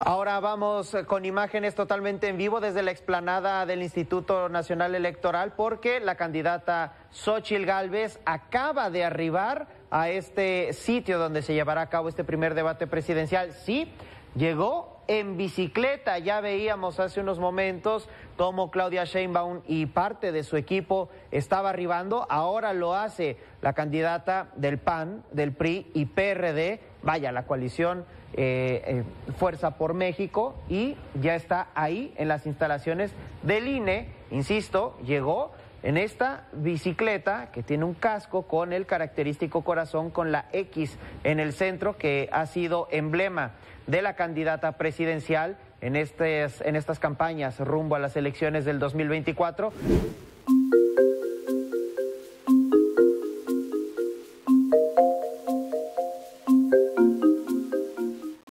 Ahora vamos eh, con imágenes totalmente en vivo desde la explanada del Instituto Nacional Electoral porque la candidata Xochil Gálvez acaba de arribar a este sitio donde se llevará a cabo este primer debate presidencial. Sí, Llegó en bicicleta, ya veíamos hace unos momentos cómo Claudia Sheinbaum y parte de su equipo estaba arribando, ahora lo hace la candidata del PAN, del PRI y PRD, vaya, la coalición eh, eh, Fuerza por México, y ya está ahí en las instalaciones del INE, insisto, llegó en esta bicicleta que tiene un casco con el característico corazón con la X en el centro que ha sido emblema de la candidata presidencial en, en estas campañas rumbo a las elecciones del 2024.